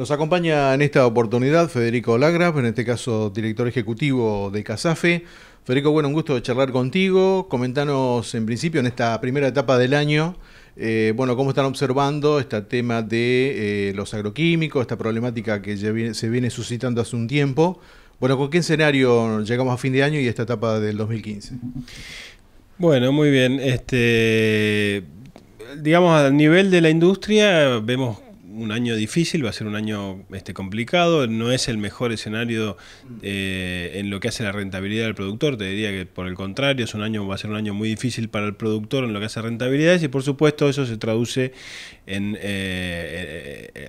Nos acompaña en esta oportunidad Federico Lagraf, en este caso director ejecutivo de CASAFE. Federico, bueno, un gusto charlar contigo. Comentanos en principio, en esta primera etapa del año, eh, bueno, cómo están observando este tema de eh, los agroquímicos, esta problemática que ya se viene suscitando hace un tiempo. Bueno, ¿con qué escenario llegamos a fin de año y esta etapa del 2015? Bueno, muy bien. Este, digamos, a nivel de la industria, vemos un año difícil, va a ser un año este, complicado, no es el mejor escenario eh, en lo que hace la rentabilidad del productor, te diría que por el contrario, es un año, va a ser un año muy difícil para el productor en lo que hace rentabilidades y por supuesto eso se traduce en... Eh, eh,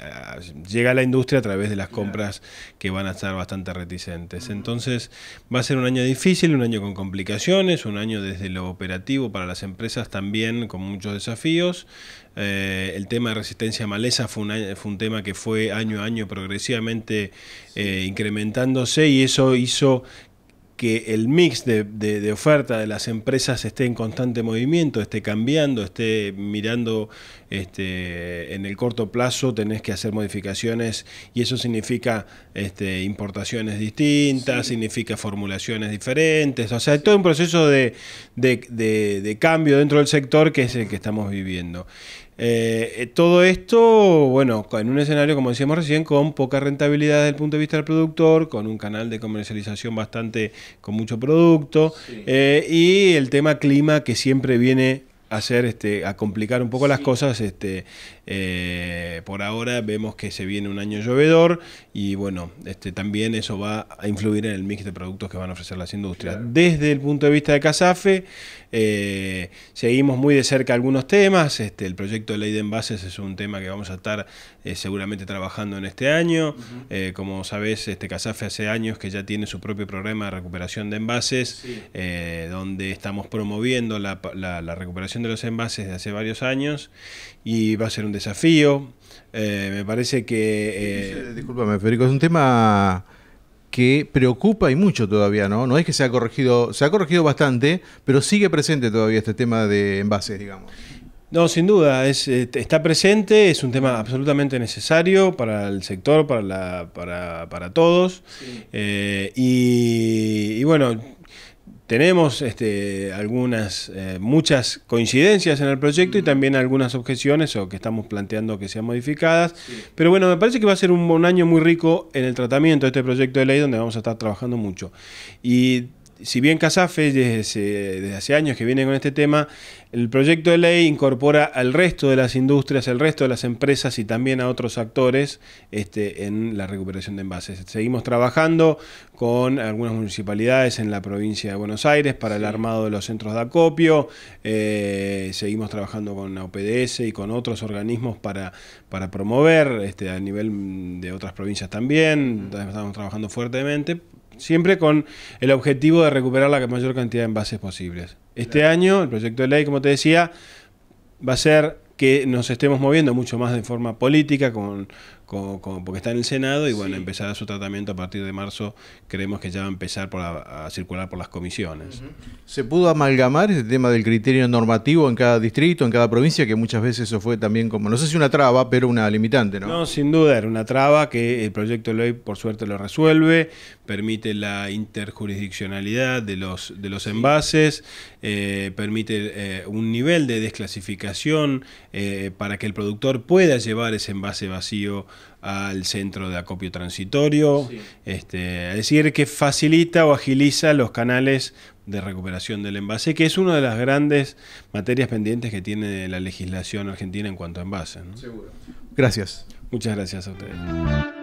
llega a la industria a través de las compras que van a estar bastante reticentes. Entonces va a ser un año difícil, un año con complicaciones, un año desde lo operativo para las empresas también con muchos desafíos. el tema de resistencia a maleza fue un fue un tema que fue año a año progresivamente eh, incrementándose y eso hizo que el mix de, oferta de las empresas esté en constante movimiento, esté cambiando, esté mirando este, en el corto plazo, tenés que hacer modificaciones y eso significa este, importaciones distintas, significa formulaciones diferentes, o sea, todo un proceso de, cambio dentro del sector que es el que estamos viviendo. Eh, eh, todo esto, bueno, en un escenario, como decíamos recién, con poca rentabilidad desde el punto de vista del productor, con un canal de comercialización bastante con mucho producto. Eh, y el tema clima que siempre viene hacer, este, a complicar un poco las cosas. Este, eh, por ahora vemos que se viene un año llovedor y bueno, este, también eso va a influir en el mix de productos que van a ofrecer las industrias. Desde el punto de vista de Casafe, eh, seguimos muy de cerca algunos temas. Este, el proyecto de ley de envases es un tema que vamos a estar eh, seguramente trabajando en este año. como sabés, este, Casafe hace años que ya tiene su propio programa de recuperación de envases, donde estamos promoviendo la recuperación de los envases de hace varios años y va a ser un desafío. Eh, me parece que... Eh, Disculpame, Federico, es un tema que preocupa y mucho todavía, ¿no? No es que se ha corregido, se ha corregido bastante, pero sigue presente todavía este tema de envases, digamos. No, sin duda, es, este, está presente, es un tema absolutamente necesario para el sector, para, la, para, todos. Eh, y, bueno, tenemos este, algunas, eh, muchas coincidencias en el proyecto y también algunas objeciones o que estamos planteando que sean modificadas. Pero bueno, me parece que va a ser un, año muy rico en el tratamiento de este proyecto de ley donde vamos a estar trabajando mucho. Y si bien Casafe desde, hace años que viene con este tema, el proyecto de ley incorpora al resto de las industrias, al resto de las empresas y también a otros actores este, en la recuperación de envases. Seguimos trabajando con algunas municipalidades en la provincia de Buenos Aires para el armado de los centros de acopio, eh, seguimos trabajando con la OPDS y con otros organismos para, para promover este, a nivel de otras provincias también, estamos trabajando fuertemente siempre con el objetivo de recuperar la mayor cantidad de envases posibles. Este año, el proyecto de ley, como te decía, va a ser que nos estemos moviendo mucho más de forma política, con, porque está en el Senado y bueno, empezará su tratamiento a partir de marzo, creemos que ya va a empezar por a circular por las comisiones. ¿Se pudo amalgamar ese tema del criterio normativo en cada distrito, en cada provincia, que muchas veces eso fue también como, no sé si una traba, pero una limitante, ¿no? No, sin duda, era una traba que el proyecto de ley por suerte lo resuelve, permite la interjurisdiccionalidad de los, de los envases, eh, permite eh, un nivel de desclasificación eh, para que el productor pueda llevar ese envase vacío al centro de acopio transitorio, este, es decir, que facilita o agiliza los canales de recuperación del envase, que es una de las grandes materias pendientes que tiene la legislación argentina en cuanto a envases. Seguro. Gracias. Muchas gracias a ustedes.